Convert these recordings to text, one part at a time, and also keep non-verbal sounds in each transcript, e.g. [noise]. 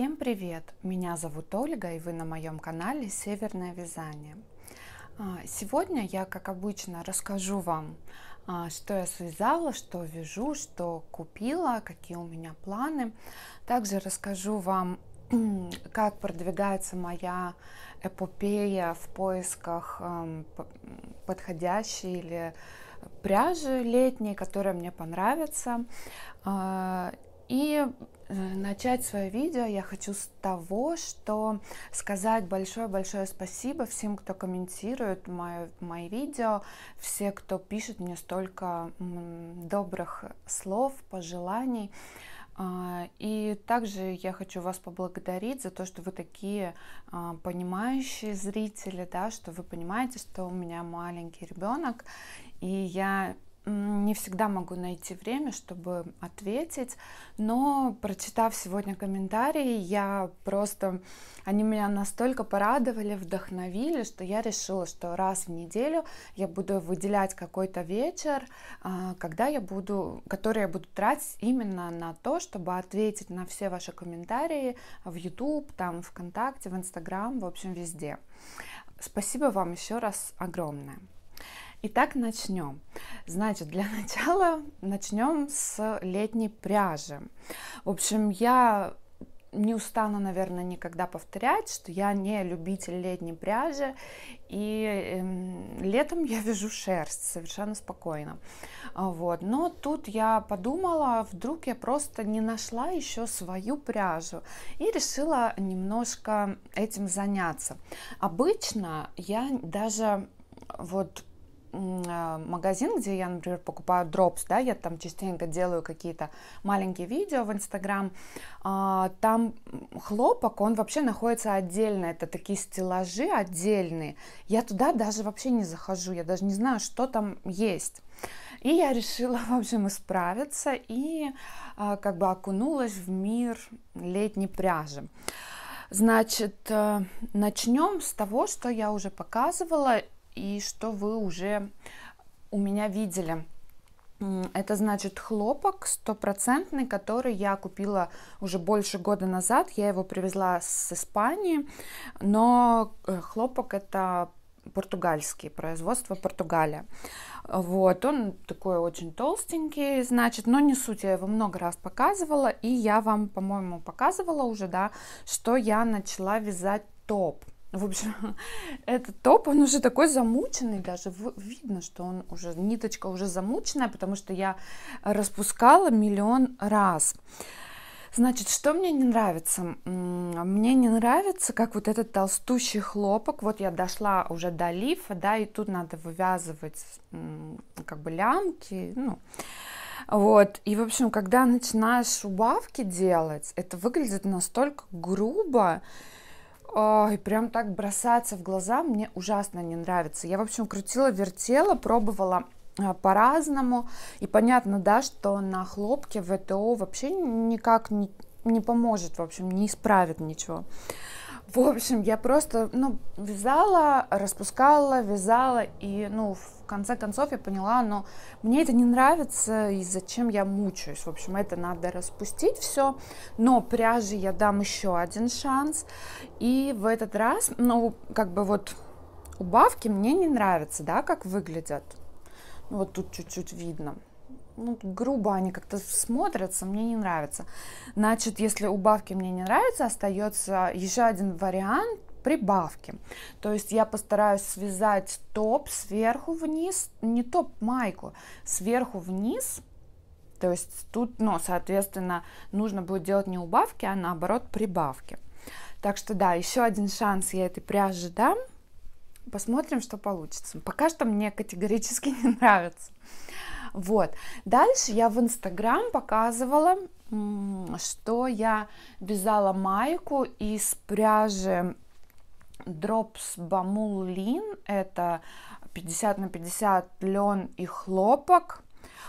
Всем привет! Меня зовут Ольга и вы на моем канале Северное Вязание. А, сегодня я, как обычно, расскажу вам, а, что я связала, что вяжу, что купила, какие у меня планы. Также расскажу вам, [clears throat] как продвигается моя эпопея в поисках подходящей или пряжи летней, которая мне понравится. А, и Э, начать свое видео я хочу с того, что сказать большое-большое спасибо всем, кто комментирует мои, мои видео, все, кто пишет мне столько добрых слов, пожеланий. А, и также я хочу вас поблагодарить за то, что вы такие а, понимающие зрители, да, что вы понимаете, что у меня маленький ребенок, и я не всегда могу найти время, чтобы ответить, но прочитав сегодня комментарии, я просто, они меня настолько порадовали, вдохновили, что я решила, что раз в неделю я буду выделять какой-то вечер, а, когда я буду, который я буду тратить именно на то, чтобы ответить на все ваши комментарии в YouTube, там, ВКонтакте, в Инстаграм, в общем, везде. Спасибо вам еще раз огромное. Итак, начнем. Значит, для [laughs] начала начнем с летней пряжи. В общем, я не устану, наверное, никогда повторять, что я не любитель летней пряжи, и эм, летом я вяжу шерсть совершенно спокойно. Вот. Но тут я подумала, вдруг я просто не нашла еще свою пряжу и решила немножко этим заняться. Обычно я даже вот а, магазин, где я, например, покупаю дропс, да, я там частенько делаю какие-то маленькие видео в Инстаграм, а, там хлопок, он вообще находится отдельно, это такие стеллажи отдельные, я туда даже вообще не захожу, я даже не знаю, что там есть. И я решила, в общем, исправиться и а, как бы окунулась в мир летней пряжи. Значит, э, начнем с того, что я уже показывала и что вы уже у меня видели. Это значит хлопок стопроцентный, который я купила уже больше года назад. Я его привезла с Испании, но э, хлопок это португальский, производство Португалия. Вот, он такой очень толстенький, значит, но не суть, я его много раз показывала, и я вам, по-моему, показывала уже, да, что я начала вязать топ. В общем, [laughs] этот топ, он уже такой замученный даже. Видно, что он уже, ниточка уже замученная, потому что я распускала миллион раз. Значит, что мне не нравится? Мне не нравится, как вот этот толстущий хлопок. Вот я дошла уже до лифа, да, и тут надо вывязывать как бы лямки, ну, вот, и, в общем, когда начинаешь убавки делать, это выглядит настолько грубо, Ой, прям так бросаться в глаза, мне ужасно не нравится. Я, в общем, крутила, вертела, пробовала а, по-разному. И понятно, да, что на хлопке ВТО вообще никак не, не поможет, в общем, не исправит ничего. В общем, я просто, ну, вязала, распускала, вязала, и, ну, в конце концов я поняла, но ну, мне это не нравится, и зачем я мучаюсь. В общем, это надо распустить все, но пряжи я дам еще один шанс, и в этот раз, ну, как бы вот убавки мне не нравятся, да, как выглядят. Ну Вот тут чуть-чуть видно ну, грубо они как-то смотрятся, мне не нравится. Значит, если убавки мне не нравятся, остается еще один вариант прибавки. То есть я постараюсь связать топ сверху вниз, не топ майку, сверху вниз. То есть тут, ну, соответственно, нужно будет делать не убавки, а наоборот прибавки. Так что да, еще один шанс я этой пряжи дам. Посмотрим, что получится. Пока что мне категорически [laughs] не нравится. Вот. Дальше я в Инстаграм показывала, что я вязала майку из пряжи Drops Bamul Lin. Это 50 на 50 лен и хлопок.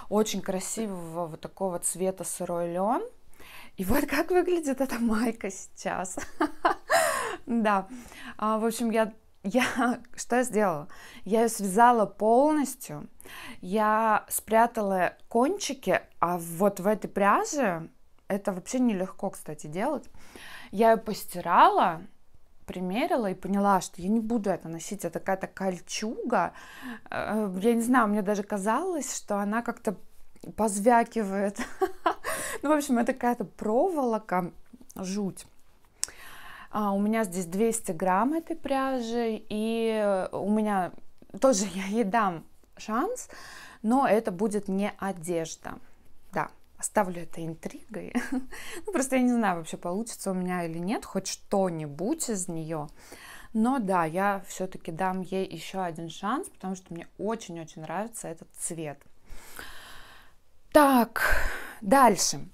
Очень красивого вот такого цвета сырой лен. И вот как выглядит эта [laughs] майка сейчас. [laughs] Да, а, в общем, я я [laughs] что я сделала? Я ее связала полностью, я спрятала кончики, а вот в этой пряже, это вообще нелегко, кстати, делать, я ее постирала, примерила и поняла, что я не буду это носить, это какая-то кольчуга. Э, я не знаю, мне даже казалось, что она как-то позвякивает. [laughs] Ну, в общем, это какая-то проволока, жуть. А, у меня здесь 200 грамм этой пряжи, и э, у меня тоже [laughs] я ей дам шанс, но это будет не одежда. Да, оставлю это интригой. [laughs] ну, просто я не знаю, вообще получится у меня или нет, хоть что-нибудь из нее. Но да, я все-таки дам ей еще один шанс, потому что мне очень-очень нравится этот цвет. Так, дальше.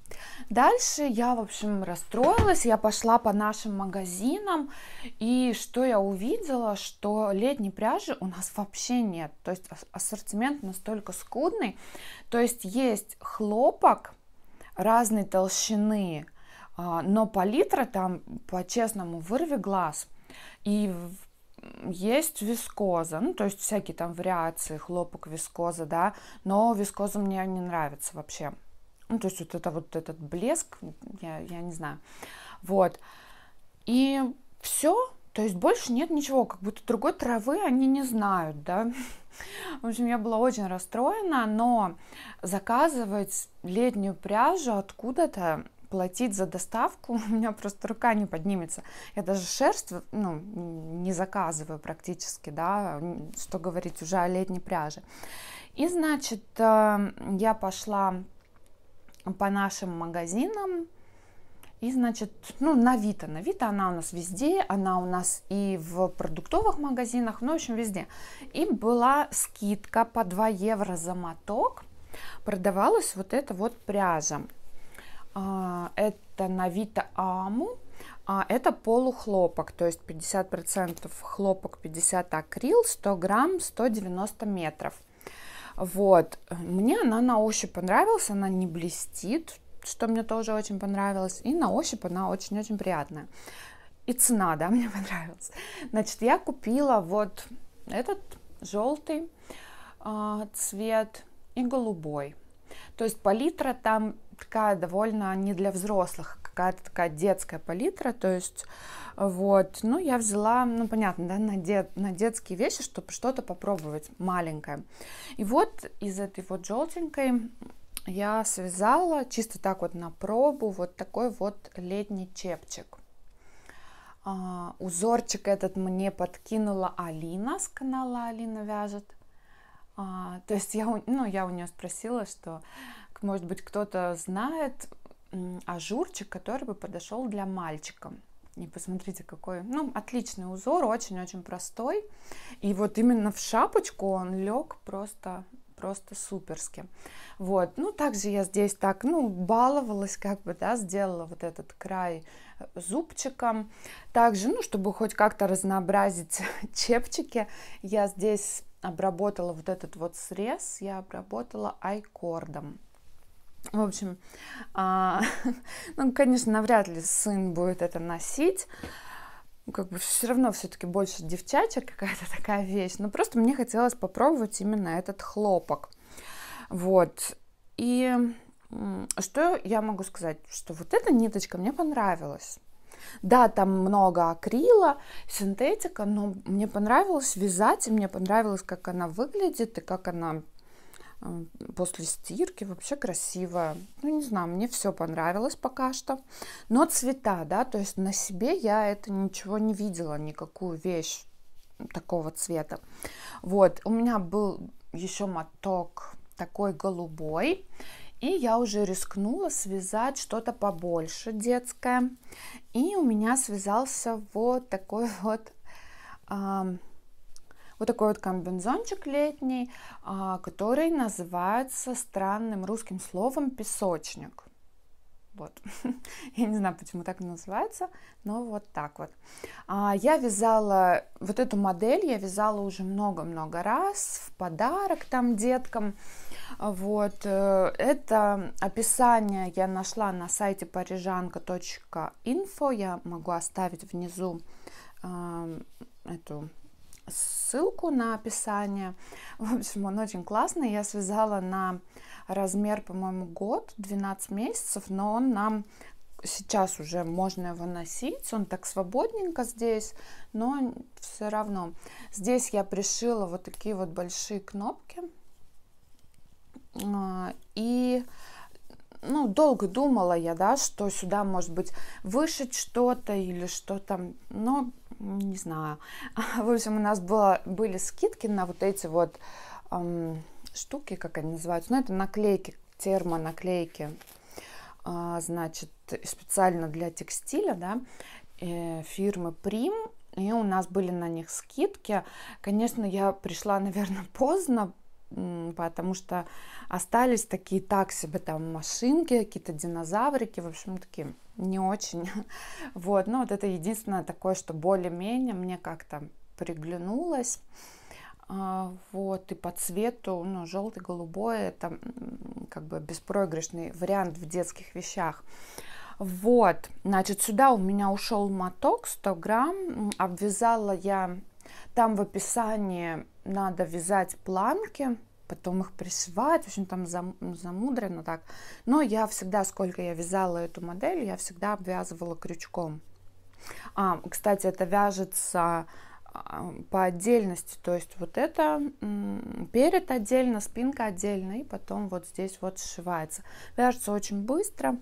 Дальше я, в общем, расстроилась, я пошла по нашим магазинам, и что я увидела, что летней пряжи у нас вообще нет, то есть ассортимент настолько скудный, то есть есть хлопок разной толщины, а, но палитра там, по-честному, вырви глаз, и есть вискоза, ну, то есть всякие там вариации, хлопок, вискоза, да, но вискоза мне не нравится вообще. Ну, то есть вот это вот этот блеск, я, я не знаю. Вот. И все, то есть больше нет ничего, как будто другой травы они не знают, да. [laughs] В общем, я была очень расстроена, но заказывать летнюю пряжу откуда-то, платить за доставку, [laughs] у меня просто рука не поднимется. Я даже шерсть ну, не заказываю практически, да, что говорить уже о летней пряже. И, значит, э, я пошла по нашим магазинам. И, значит, ну, на Вита. она у нас везде, она у нас и в продуктовых магазинах, ну, в общем, везде. И была скидка по 2 евро за моток. Продавалась вот эта вот пряжа. А, это на Вита а Это полухлопок, то есть 50% хлопок, 50 акрил, 100 грамм, 190 метров. Вот. Мне она на ощупь понравилась, она не блестит, что мне тоже очень понравилось. И на ощупь она очень-очень приятная. И цена, да, [laughs] мне понравилась. Значит, я купила вот этот желтый э, а, цвет и голубой. То есть палитра там такая довольно не для взрослых какая-то такая детская палитра, то есть вот, ну я взяла, ну понятно, да, на, дет, на детские вещи, чтобы что-то попробовать маленькое. И вот из этой вот желтенькой я связала чисто так вот на пробу вот такой вот летний чепчик. А, узорчик этот мне подкинула Алина с канала Алина вяжет. А, то есть я, ну, я у нее спросила, что, может быть, кто-то знает ажурчик, который бы подошел для мальчика. И посмотрите, какой, ну, отличный узор, очень-очень простой. И вот именно в шапочку он лег просто просто суперски. Вот, ну, также я здесь так, ну, баловалась, как бы, да, сделала вот этот край э, зубчиком. Также, ну, чтобы хоть как-то разнообразить [laughs] чепчики, я здесь обработала вот этот вот срез, я обработала айкордом. В общем, а, [laughs] ну, конечно, навряд ли сын будет это носить. Как бы все равно все-таки больше девчачья какая-то [laughs] такая вещь. Но просто мне хотелось попробовать именно этот хлопок. Вот. И что я могу сказать? Что вот эта ниточка мне понравилась. Да, там много акрила, синтетика, но мне понравилось вязать, и мне понравилось, как она выглядит, и как она после стирки вообще красивая. Ну, не знаю, мне все понравилось пока что. Но цвета, да, то есть на себе я это ничего не видела, никакую вещь такого цвета. Вот, у меня был еще моток такой голубой. И я уже рискнула связать что-то побольше детское. И у меня связался вот такой [laughs] вот э, вот такой вот комбинзончик летний, а, который называется странным русским словом песочник. Вот. [laughs] Я не знаю, почему так называется, но вот так вот. А, я вязала вот эту модель, я вязала уже много-много раз в подарок там деткам. Вот. Э, это описание я нашла на сайте парижанка.инфо. Я могу оставить внизу а, эту ссылку на описание. [laughs] В общем, он очень классный. Я связала на размер, по-моему, год, 12 месяцев, но он нам сейчас уже можно его носить, он так свободненько здесь, но все равно. Здесь я пришила вот такие вот большие кнопки. А, и ну, долго думала я, да, что сюда может быть вышить что-то или что там, но не знаю. [laughs] В общем, у нас было, были скидки на вот эти вот эм, штуки, как они называются. Ну, это наклейки, термонаклейки, э, значит, специально для текстиля, да, э, фирмы Prim. И у нас были на них скидки. Конечно, я пришла, наверное, [laughs] поздно, потому что остались такие так себе там машинки, какие-то динозаврики, в общем, такие не очень. [laughs] Вот, но ну, вот это единственное такое, что более-менее мне как-то приглянулось. А, вот, и по цвету, ну, желтый-голубой, это как бы беспроигрышный вариант в детских вещах. Вот, значит, сюда у меня ушел моток 100 грамм, обвязала я там в описании надо вязать планки, потом их пришивать, в общем, там замудрено так. Но я всегда, сколько я вязала эту модель, я всегда обвязывала крючком. А, кстати, это вяжется а, по отдельности, то есть вот это перед отдельно, спинка отдельно, и потом вот здесь вот сшивается. Вяжется очень быстро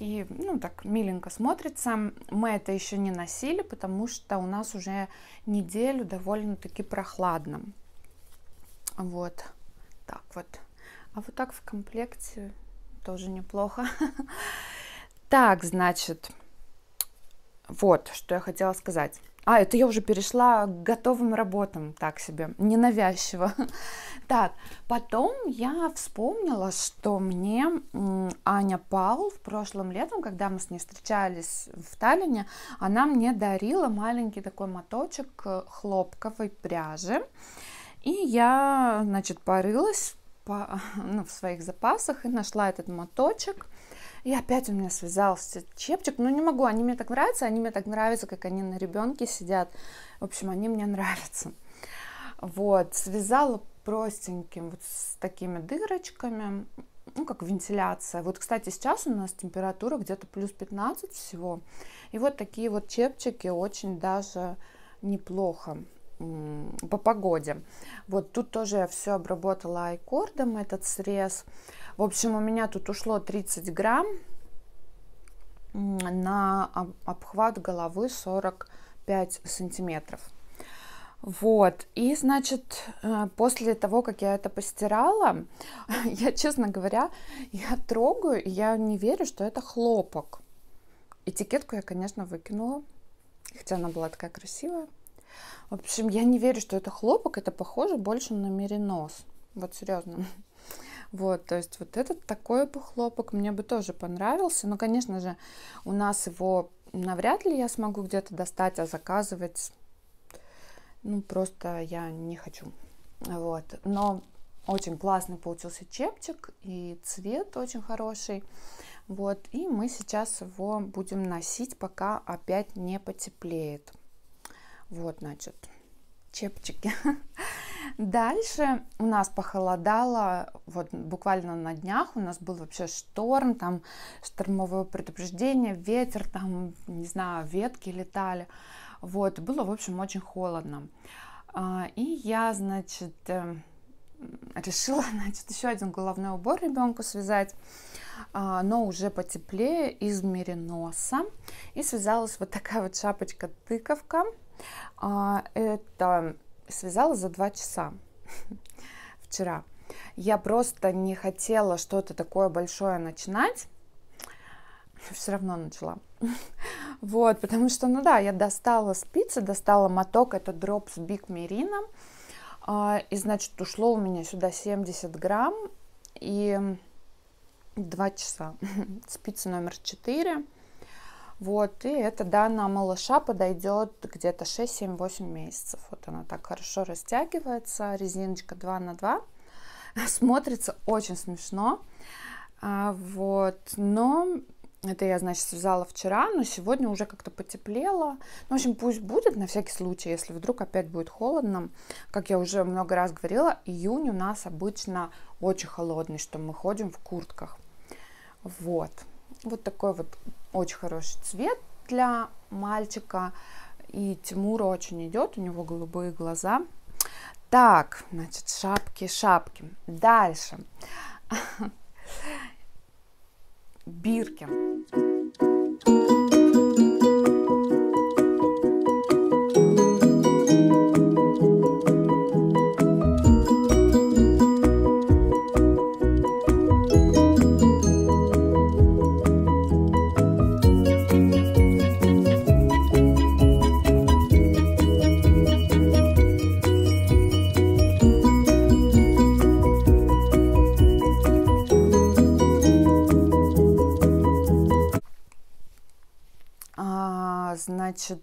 и, ну, так миленько смотрится. Мы это еще не носили, потому что у нас уже неделю довольно-таки прохладно. Вот, так вот. А вот так в комплекте тоже неплохо. [laughs] Так, значит, вот, что я хотела сказать. А, это я уже перешла к готовым работам, так себе, ненавязчиво. [laughs] Так, потом я вспомнила, что мне Аня Паул в прошлом летом, когда мы с ней встречались в Таллине, она мне дарила маленький такой моточек э, хлопковой пряжи. И я, значит, порылась по, [laughs] ну, в своих запасах и нашла этот моточек. И опять у меня связался чепчик. Ну, не могу, они мне так нравятся, они мне так нравятся, как они на ребенке сидят. В общем, они мне нравятся. Вот, связала простеньким, вот с такими дырочками, ну, как вентиляция. Вот, кстати, сейчас у нас температура где-то плюс 15 всего. И вот такие вот чепчики очень даже неплохо по погоде. Вот тут тоже я все обработала айкордом этот срез. В общем, у меня тут ушло 30 грамм на обхват головы 45 сантиметров. Вот, и, значит, э, после того, как я это постирала, [laughs] я, честно говоря, я трогаю, и я не верю, что это хлопок. Этикетку я, конечно, выкинула, хотя она была такая красивая. В общем, я не верю, что это хлопок, это похоже больше на меринос. Вот серьезно. Вот, то есть вот этот такой бы хлопок мне бы тоже понравился. Но, конечно же, у нас его навряд ли я смогу где-то достать, а заказывать, ну, просто я не хочу. Вот, но очень классный получился чепчик и цвет очень хороший. Вот, и мы сейчас его будем носить, пока опять не потеплеет. Вот, значит, чепчики. [laughs] Дальше у нас похолодало, вот буквально на днях у нас был вообще шторм, там штормовое предупреждение, ветер, там, не знаю, ветки летали. Вот, было, в общем, очень холодно. А, и я, значит, э, решила, [laughs] значит, еще один головной убор ребенку связать, а, но уже потеплее, из мериноса. И связалась вот такая вот шапочка-тыковка. А, это связала за два часа [laughs] вчера. Я просто не хотела что-то такое большое начинать. Все равно начала. [laughs] вот, потому что, ну да, я достала спицы, достала моток, это дроп с Биг Мерином. А, и, значит, ушло у меня сюда 70 грамм и 2 часа. [laughs] Спицы номер 4. Вот, и это, да, малыша подойдет где-то 6, 7, 8 месяцев. Вот она так хорошо растягивается, резиночка 2 на 2. [laughs] Смотрится очень смешно. А, вот, но это я, значит, связала вчера, но сегодня уже как-то потеплело. Ну, в общем, пусть будет на всякий случай, если вдруг опять будет холодно. Как я уже много раз говорила, июнь у нас обычно очень холодный, что мы ходим в куртках. Вот. Вот такой вот очень хороший цвет для мальчика. И Тимуру очень идет, у него голубые глаза. Так, значит, шапки, шапки. Дальше. [laughs] Бирки. значит,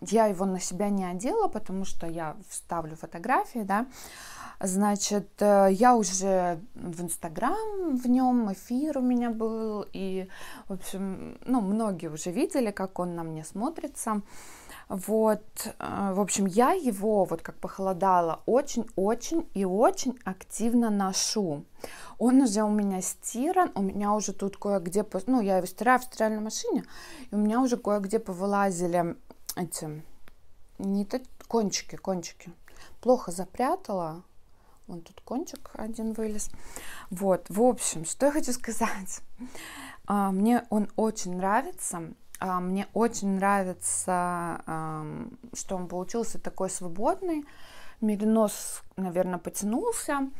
я его на себя не одела, потому что я вставлю фотографии, да, значит, э, я уже в Инстаграм, в нем эфир у меня был, и, в общем, ну, многие уже видели, как он на мне смотрится, вот, э, в общем, я его, вот как похолодало, очень-очень и очень активно ношу. Он уже у меня стиран, у меня уже тут кое-где, ну, я его стираю в стиральной машине, и у меня уже кое-где повылазили эти ниток, кончики, кончики. Плохо запрятала, Вон тут кончик один вылез. Вот, в общем, что я хочу сказать. А, мне он очень нравится. А, мне очень нравится, что он получился такой свободный. Меринос, наверное, потянулся.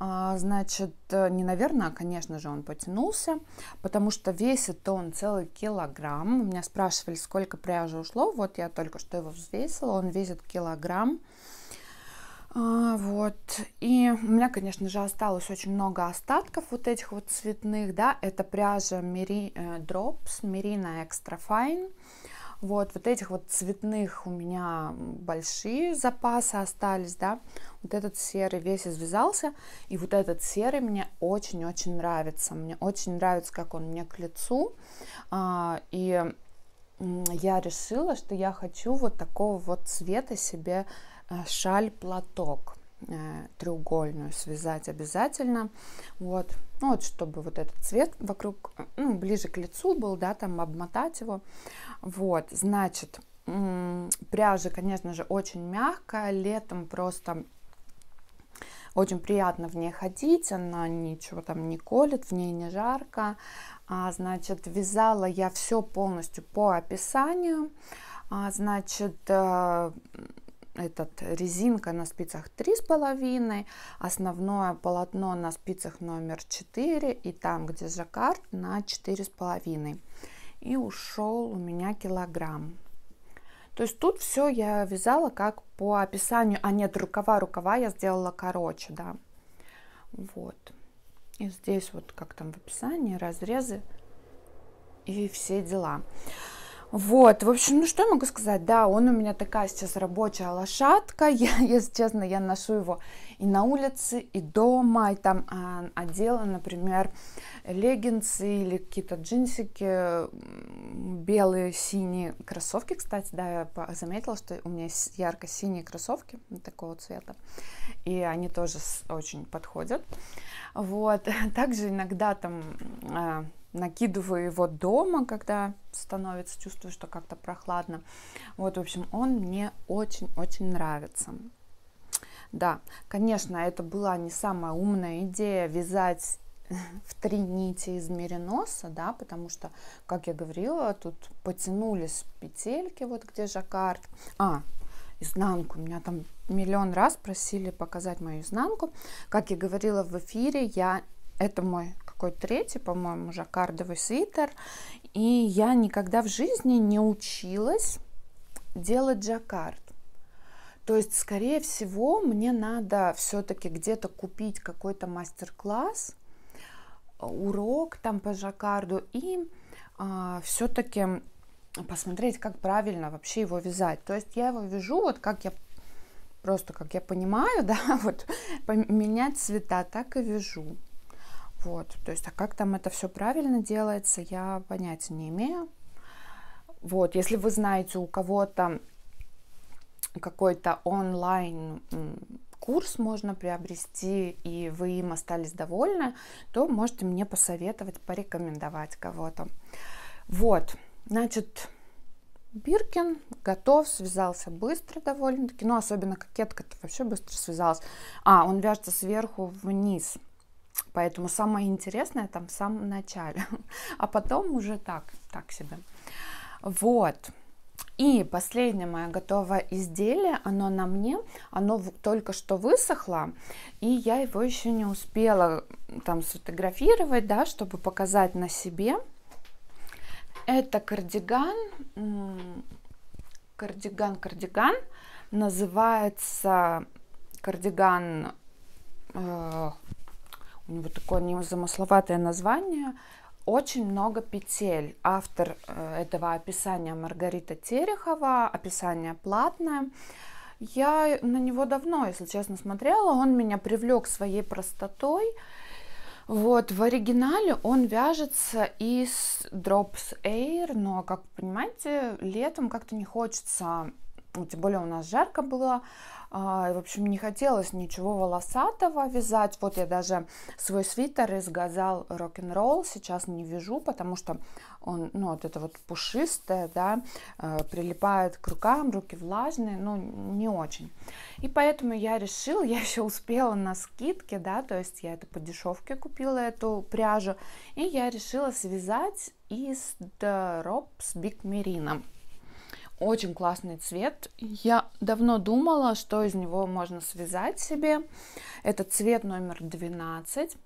А, значит, э, не наверное, а, конечно же, он потянулся, потому что весит он целый килограмм. У меня спрашивали, сколько пряжи ушло. Вот я только что его взвесила. Он весит килограмм. А, вот. И у меня, конечно же, осталось очень много остатков вот этих вот цветных, да, это пряжа Мери, э, Drops, Merina Extra Fine. Вот, вот этих вот цветных у меня большие запасы остались, да. Вот этот серый весь извязался, и вот этот серый мне очень-очень нравится. Мне очень нравится, как он мне к лицу. А, и я решила, что я хочу вот такого вот цвета себе Э, шаль-платок э, треугольную связать обязательно. Вот. Ну, вот, чтобы вот этот цвет вокруг, э, ну, ближе к лицу был, да, там обмотать его. Вот, значит, пряжа, конечно же, очень мягкая, летом просто очень приятно в ней ходить, она ничего там не колет, в ней не жарко. А, значит, вязала я все полностью по описанию. А, значит, этот резинка на спицах три с половиной, основное полотно на спицах номер 4 и там, где жаккард, на четыре с половиной. И ушел у меня килограмм. То есть тут все я вязала как по описанию, а нет, рукава, рукава я сделала короче, да. Вот. И здесь вот как там в описании разрезы и все дела. Вот, в общем, ну что я могу сказать, да, он у меня такая сейчас рабочая лошадка, [laughs] я, если честно, я ношу его и на улице, и дома, и там э, одела, например, леггинсы или какие-то джинсики, белые, синие кроссовки, кстати, да, я заметила, что у меня ярко-синие кроссовки такого цвета, и они тоже очень подходят, вот, [laughs] также иногда там... Э, накидываю его дома, когда становится, чувствую, что как-то прохладно. Вот, в общем, он мне очень-очень нравится. Да, конечно, это была не самая умная идея вязать [laughs] в три нити из мериноса, да, потому что, как я говорила, тут потянулись петельки, вот где жаккард. А, изнанку, меня там миллион раз просили показать мою изнанку. Как я говорила в эфире, я, это мой какой-то третий, по-моему, жаккардовый свитер. И я никогда в жизни не училась делать жаккард. То есть, скорее всего, мне надо все-таки где-то купить какой-то мастер-класс, урок там по жаккарду и э, а, все-таки посмотреть, как правильно вообще его вязать. То есть я его вяжу, вот как я просто, как я понимаю, [laughs] да, вот поменять цвета, так и вяжу. Вот, то есть, а как там это все правильно делается, я понятия не имею. Вот, если вы знаете у кого-то какой-то онлайн курс можно приобрести, и вы им остались довольны, то можете мне посоветовать, порекомендовать кого-то. Вот, значит, Биркин готов, связался быстро довольно-таки, ну, особенно кокетка-то вообще быстро связалась. А, он вяжется сверху вниз – Поэтому самое интересное там в самом начале. [laughs] А потом уже так, так себе. Вот. И последнее мое готовое изделие, оно на мне, оно только что высохло, и я его еще не успела там сфотографировать, да, чтобы показать на себе. Это кардиган, кардиган, кардиган, называется кардиган э, у него такое незамысловатое название, очень много петель. Автор э, этого описания Маргарита Терехова, описание платное. Я на него давно, если честно, смотрела, он меня привлек своей простотой. Вот, в оригинале он вяжется из Drops Air, но, как понимаете, летом как-то не хочется, ну, тем более у нас жарко было, а, в общем, не хотелось ничего волосатого вязать. Вот я даже свой свитер из Газал Рок-н-ролл сейчас не вяжу, потому что он, ну, вот это вот пушистое, да, э, прилипает к рукам, руки влажные, ну, не очень. И поэтому я решила, [laughs] я еще успела на скидке, да, то есть я это по дешевке купила, эту пряжу, и я решила связать из дроп с бикмерином. Очень классный цвет. Я давно думала, что из него можно связать себе. Это цвет номер 12.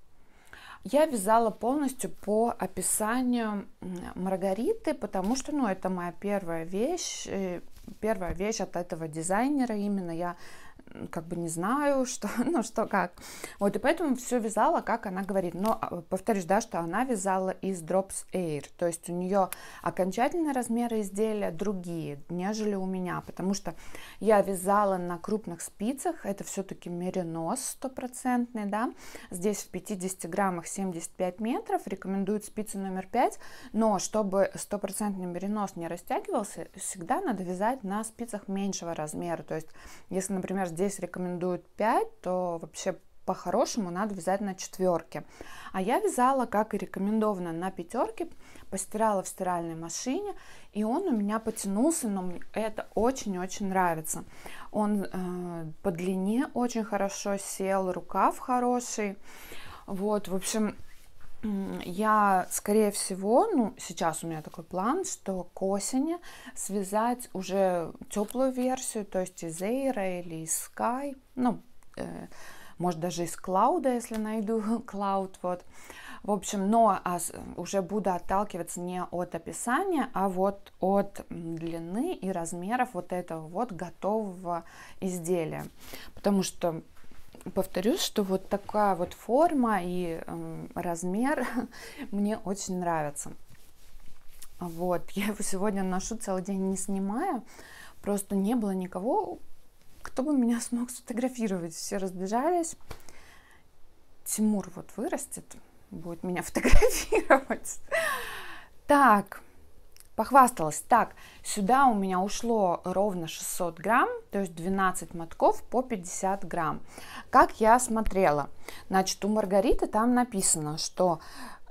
Я вязала полностью по описанию Маргариты, потому что ну, это моя первая вещь, э, первая вещь от этого дизайнера именно я как бы не знаю, [laughs] что, ну что как. Вот, и поэтому все вязала, как она говорит. Но, а, повторюсь, да, что она вязала из Drops Air, то есть у нее окончательные размеры изделия другие, нежели у меня, потому что я вязала на крупных спицах, это все-таки меринос стопроцентный, да, здесь в 50 граммах 75 метров, рекомендуют спицы номер 5, но чтобы стопроцентный меринос не растягивался, всегда надо вязать на спицах меньшего размера, то есть, если, например, здесь здесь рекомендуют 5, то вообще по-хорошему надо вязать на четверке. А я вязала, как и рекомендовано, на пятерке, постирала в стиральной машине, и он у меня потянулся, но мне это очень-очень нравится. Он э, по длине очень хорошо сел, рукав хороший. Вот, в общем, я, скорее всего, ну, сейчас у меня такой план, что к осени связать уже теплую версию, то есть из Эйра или из Sky, ну, э, может, даже из Клауда, если найду [laughs] Клауд, вот. В общем, но а уже буду отталкиваться не от описания, а вот от длины и размеров вот этого вот готового изделия. Потому что повторюсь, что вот такая вот форма и э, размер [laughs] мне очень нравится. Вот, я его сегодня ношу целый день, не снимаю. Просто не было никого, кто бы меня [laughs] смог сфотографировать. Все разбежались. Тимур вот вырастет, будет меня [laughs] фотографировать. Так, Похвасталась. Так, сюда у меня ушло ровно 600 грамм, то есть 12 мотков по 50 грамм. Как я смотрела? Значит, у Маргариты там написано, что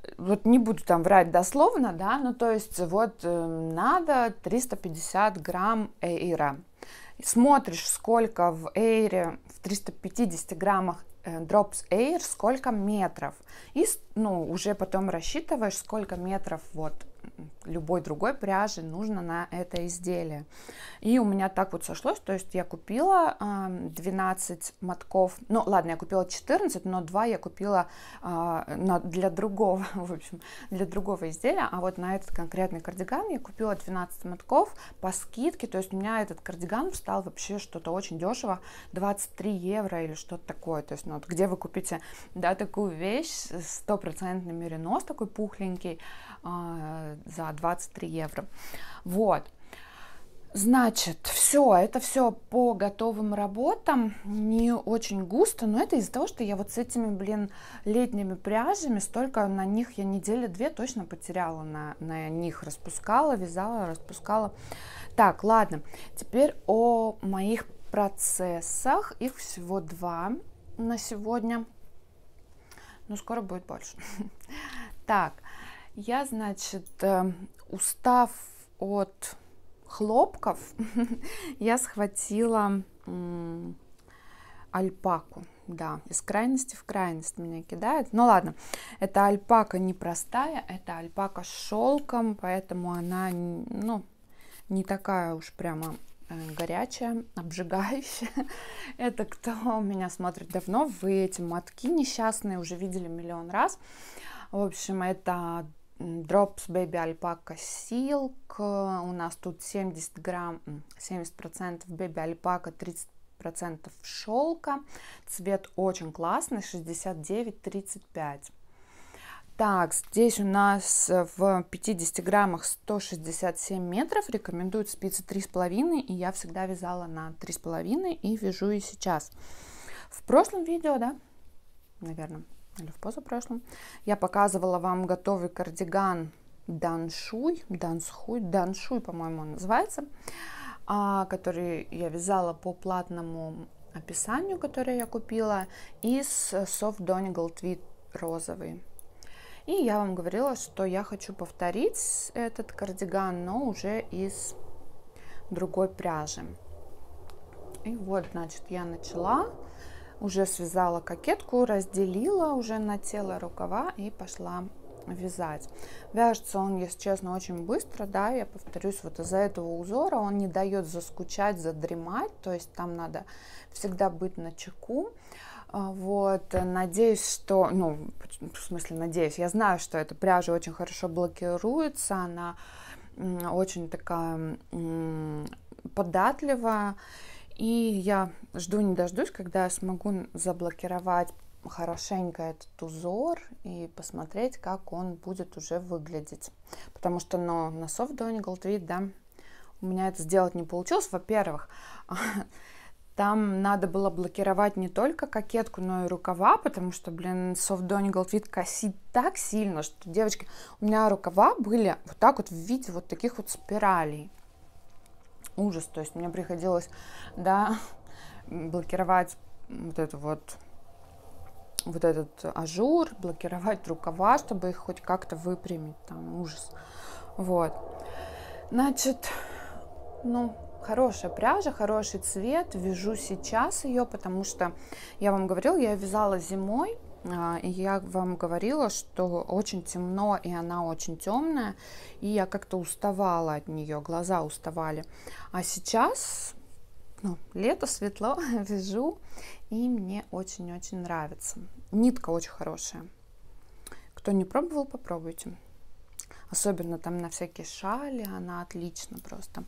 э, вот не буду там врать дословно, да, ну то есть вот э, надо 350 грамм эйра. Смотришь, сколько в эйре, в 350 граммах э, drops air, сколько метров. И ну, уже потом рассчитываешь, сколько метров вот любой другой пряжи нужно на это изделие. И у меня так вот сошлось, то есть я купила 12 мотков, ну ладно, я купила 14, но 2 я купила а, для другого, [laughs] в общем, для другого изделия, а вот на этот конкретный кардиган я купила 12 мотков по скидке, то есть у меня этот кардиган встал вообще что-то очень дешево, 23 евро или что-то такое, то есть ну, вот где вы купите, да, такую вещь, стопроцентный меринос такой пухленький, а, за 23 евро. Вот. Значит, все, это все по готовым работам, не очень густо, но это из-за того, что я вот с этими, блин, летними пряжами, столько на них я недели две точно потеряла, на, на них распускала, вязала, распускала. Так, ладно, теперь о моих процессах, их всего два на сегодня, но ну, скоро будет больше. [laughs] Так, я, значит, эм, устав от хлопков, [laughs] я схватила альпаку. Да, из крайности в крайность меня кидает. Ну ладно, эта альпака непростая, это альпака с шелком, поэтому она, ну, не такая уж прямо э, горячая, [laughs] обжигающая. [laughs] Это кто меня смотрит давно, вы эти мотки несчастные уже видели миллион раз. В общем, это Drops Baby Alpaca Silk. У нас тут 70 грамм, 70% Baby Alpaca, 30% шелка. Цвет очень классный, 69-35. Так, здесь у нас в 50 граммах 167 метров. Рекомендуют спицы 3,5, и я всегда вязала на 3,5 и вяжу и сейчас. В прошлом видео, да, наверное, или в позапрошлом, я показывала вам готовый кардиган Даншуй, Дансхуй, Даншуй, по-моему, он называется, а, который я вязала по платному описанию, которое я купила, из Soft Donegal Tweed розовый. И я вам говорила, что я хочу повторить этот кардиган, но уже из другой пряжи. И вот, значит, я начала уже связала кокетку, разделила уже на тело рукава и пошла вязать. Вяжется он, если честно, очень быстро, да, я повторюсь, вот из-за этого узора он не дает заскучать, задремать, то есть там надо всегда быть на чеку. А, вот, надеюсь, что, ну, в смысле, надеюсь, я знаю, что эта пряжа очень хорошо блокируется, она очень такая податливая, и я жду не дождусь, когда я смогу заблокировать хорошенько этот узор и посмотреть, как он будет уже выглядеть. Потому что но на soft doing gold да, у меня это сделать не получилось. Во-первых, [laughs] там надо было блокировать не только кокетку, но и рукава, потому что, блин, soft doing gold косит так сильно, что, девочки, у меня рукава были вот так вот в виде вот таких вот спиралей ужас. То есть мне приходилось, да, блокировать вот это вот вот этот ажур, блокировать рукава, чтобы их хоть как-то выпрямить, там ужас. Вот. Значит, ну, хорошая пряжа, хороший цвет. Вяжу сейчас ее, потому что, я вам говорила, я вязала зимой, а, я вам говорила, что очень темно, и она очень темная, и я как-то уставала от нее, глаза уставали. А сейчас, ну, лето, светло, [laughs] вяжу, и мне очень-очень нравится. Нитка очень хорошая. Кто не пробовал, попробуйте. Особенно там на всякие шали, она отлично просто.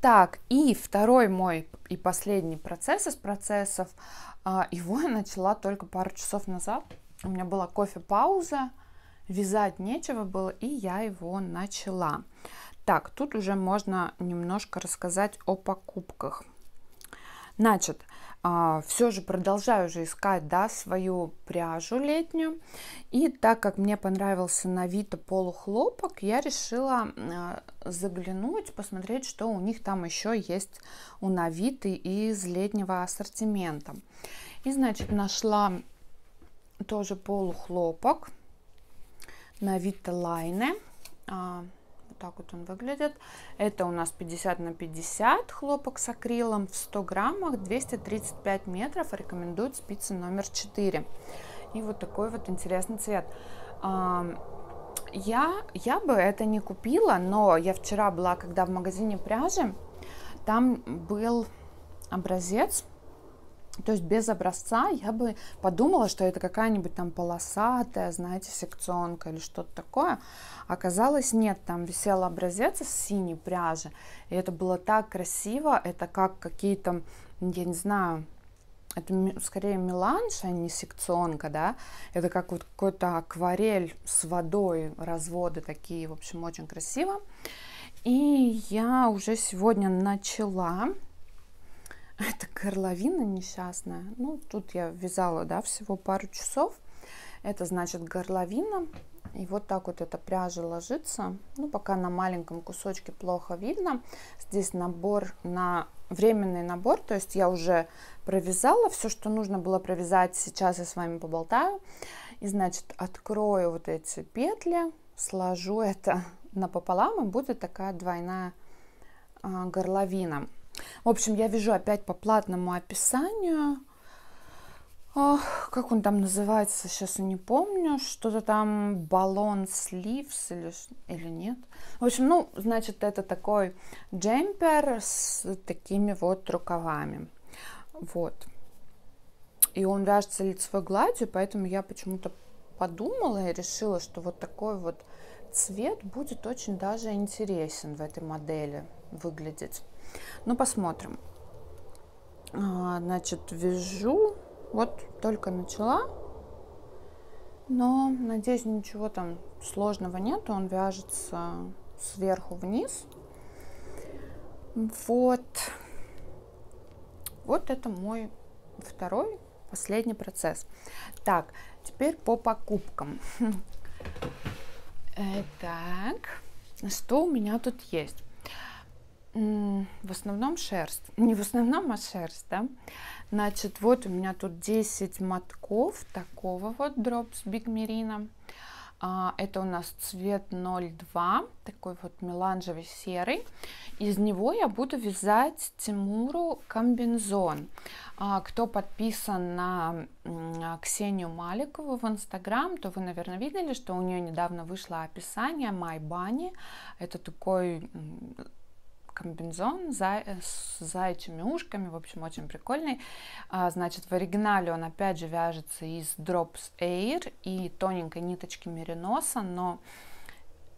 Так, и второй мой и последний процесс из процессов – а, его я начала только пару часов назад. У меня была кофе-пауза, вязать нечего было, и я его начала. Так, тут уже можно немножко рассказать о покупках. Значит, а, все же продолжаю же искать да, свою пряжу летнюю. И так как мне понравился на Авито полухлопок, я решила а, заглянуть, посмотреть, что у них там еще есть у Навиты из летнего ассортимента. И, значит, нашла тоже полухлопок на Авито Лайне. А, так вот он выглядит. Это у нас 50 на 50 хлопок с акрилом в 100 граммах, 235 метров. Рекомендуют спицы номер 4. И вот такой вот интересный цвет. Я, я бы это не купила, но я вчера была, когда в магазине пряжи, там был образец то есть без образца я бы подумала, что это какая-нибудь там полосатая, знаете, секционка или что-то такое. Оказалось, нет, там висел образец из синей пряжи, и это было так красиво, это как какие-то, я не знаю, это скорее меланж, а не секционка, да, это как вот какой-то акварель с водой, разводы такие, в общем, очень красиво. И я уже сегодня начала это горловина несчастная. Ну, тут я вязала, да, всего пару часов. Это значит горловина. И вот так вот эта пряжа ложится. Ну, пока на маленьком кусочке плохо видно. Здесь набор на временный набор, то есть я уже провязала все, что нужно было провязать. Сейчас я с вами поболтаю. И, значит, открою вот эти петли, сложу это [laughs] напополам, и будет такая двойная а, горловина. В общем, я вижу опять по платному описанию. Ох, как он там называется, сейчас я не помню. Что-то там баллон сливс или, или нет. В общем, ну, значит, это такой джемпер с такими вот рукавами. Вот. И он вяжется лицевой гладью, поэтому я почему-то подумала и решила, что вот такой вот цвет будет очень даже интересен в этой модели выглядеть. Ну, посмотрим. А, значит, вяжу. Вот только начала. Но, надеюсь, ничего там сложного нет. Он вяжется сверху вниз. Вот. Вот это мой второй, последний процесс. Так, теперь по покупкам. [laughs] Э, так, что у меня тут есть? в основном шерсть. [laughs] Не в основном, а шерсть, да. Значит, вот у меня тут 10 мотков такого вот дропс с Мерина. Это у нас цвет 02, такой вот меланжевый серый. Из него я буду вязать Тимуру комбинзон. А, кто подписан на а, Ксению Маликову в Инстаграм, то вы, наверное, видели, что у нее недавно вышло описание My Bunny. Это такой комбинзон э, с зайчими ушками, в общем, очень прикольный. А, значит, в оригинале он опять же вяжется из Drops Air и тоненькой ниточки мериноса, но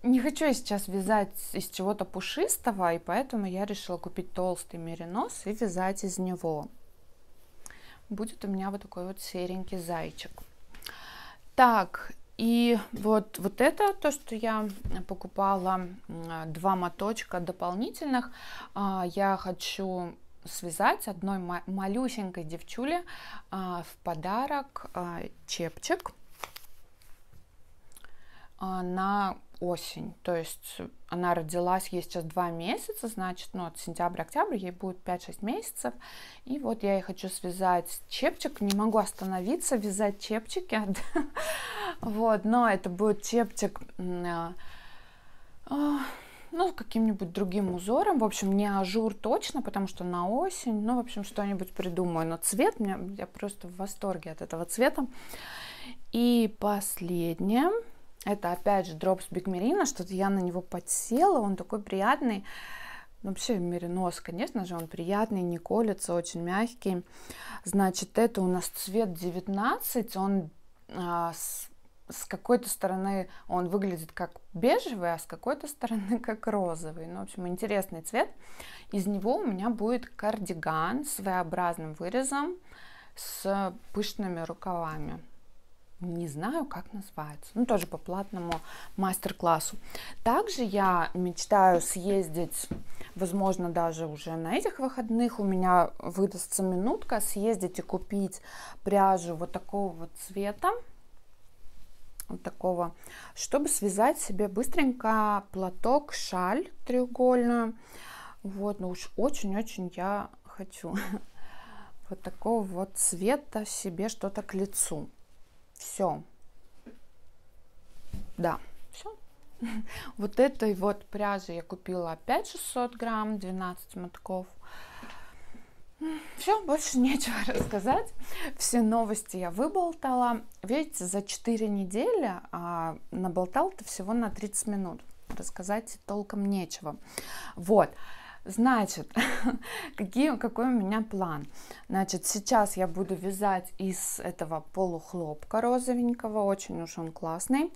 не хочу я сейчас вязать из чего-то пушистого, и поэтому я решила купить толстый меринос и вязать из него. Будет у меня вот такой вот серенький зайчик. Так, и вот, вот это то, что я покупала, а, два моточка дополнительных. А, я хочу связать одной малюсенькой девчуле а, в подарок чепчик а, на осень. То есть она родилась, ей сейчас два месяца, значит, ну, от сентября-октября ей будет 5-6 месяцев. И вот я и хочу связать чепчик. Не могу остановиться, вязать чепчики. [laughs] Вот, но это будет чепчик а, а, ну, каким-нибудь другим узором. В общем, не ажур точно, потому что на осень. Ну, в общем, что-нибудь придумаю. Но цвет, меня, я просто в восторге от этого цвета. И последнее это опять же дропс бигмерина, что-то я на него подсела, он такой приятный. Вообще меринос, конечно же, он приятный, не колется, очень мягкий. Значит, это у нас цвет 19, он а, с, с какой-то стороны он выглядит как бежевый, а с какой-то стороны [laughs] как розовый. Ну, в общем, интересный цвет. Из него у меня будет кардиган с своеобразным вырезом, с пышными рукавами не знаю, как называется, ну, тоже по платному мастер-классу. Также я мечтаю съездить, возможно, даже уже на этих выходных у меня выдастся минутка съездить и купить пряжу вот такого вот цвета, вот такого, чтобы связать себе быстренько платок, шаль треугольную. Вот, ну уж очень-очень я хочу [laughs] вот такого вот цвета себе что-то к лицу. Все. Да, все. [laughs] Вот этой вот пряжи я купила опять 600 грамм, 12 мотков. Все, больше [laughs] нечего [laughs] рассказать. Все новости я выболтала. Видите, за 4 недели а, наболтал-то всего на 30 минут. Рассказать толком нечего. Вот. Значит, [laughs] какие, какой у меня план? Значит, сейчас я буду вязать из этого полухлопка розовенького, очень уж он классный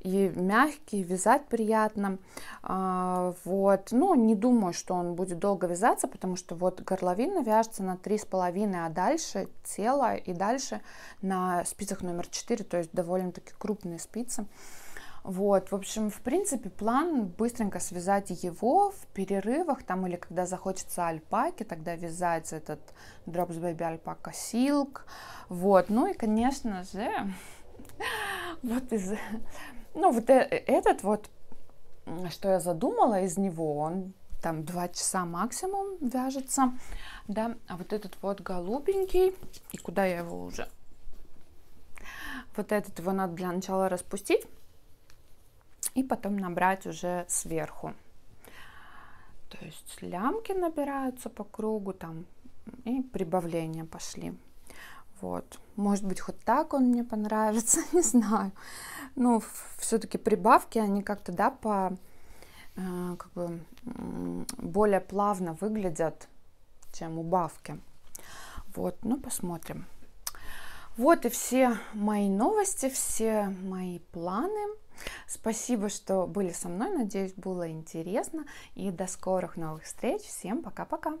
и мягкий, вязать приятно. А, вот, ну, не думаю, что он будет долго вязаться, потому что вот горловина вяжется на три с половиной, а дальше тело и дальше на спицах номер 4, то есть довольно-таки крупные спицы. Вот, в общем, в принципе, план быстренько связать его в перерывах, там, или когда захочется альпаки, тогда вязать этот Drops Baby Alpaca Silk, вот, ну и, конечно же, [laughs] вот из, ну, вот э, э, этот вот, что я задумала из него, он там два часа максимум вяжется, да, а вот этот вот голубенький, и куда я его уже, вот этот его надо для начала распустить, и потом набрать уже сверху. То есть лямки набираются по кругу там и прибавления пошли. Вот. Может быть, хоть так он мне понравится, [laughs] не знаю. Но все-таки прибавки, они как-то, да, по, э, как бы, более плавно выглядят, чем убавки. Вот, ну, посмотрим. Вот и все мои новости, все мои планы. Спасибо, что были со мной. Надеюсь, было интересно. И до скорых новых встреч. Всем пока-пока.